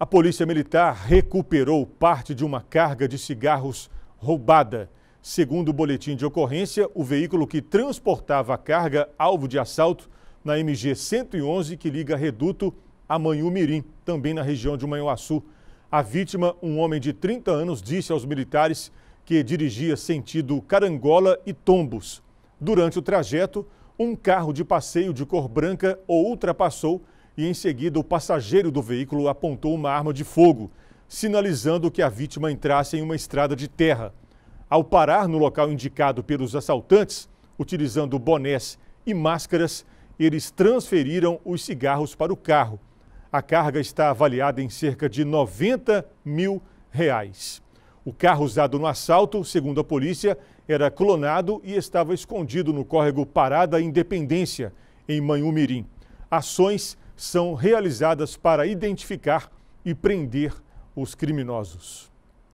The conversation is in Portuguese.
A Polícia Militar recuperou parte de uma carga de cigarros roubada. Segundo o boletim de ocorrência, o veículo que transportava a carga alvo de assalto na MG 111 que liga Reduto a Manhumirim, também na região de Manhuaçu. A vítima, um homem de 30 anos, disse aos militares que dirigia sentido Carangola e Tombos. Durante o trajeto, um carro de passeio de cor branca o ultrapassou e em seguida o passageiro do veículo apontou uma arma de fogo, sinalizando que a vítima entrasse em uma estrada de terra. Ao parar no local indicado pelos assaltantes, utilizando bonés e máscaras, eles transferiram os cigarros para o carro. A carga está avaliada em cerca de 90 mil reais. O carro usado no assalto, segundo a polícia, era clonado e estava escondido no córrego Parada Independência, em Manhumirim. Ações são realizadas para identificar e prender os criminosos.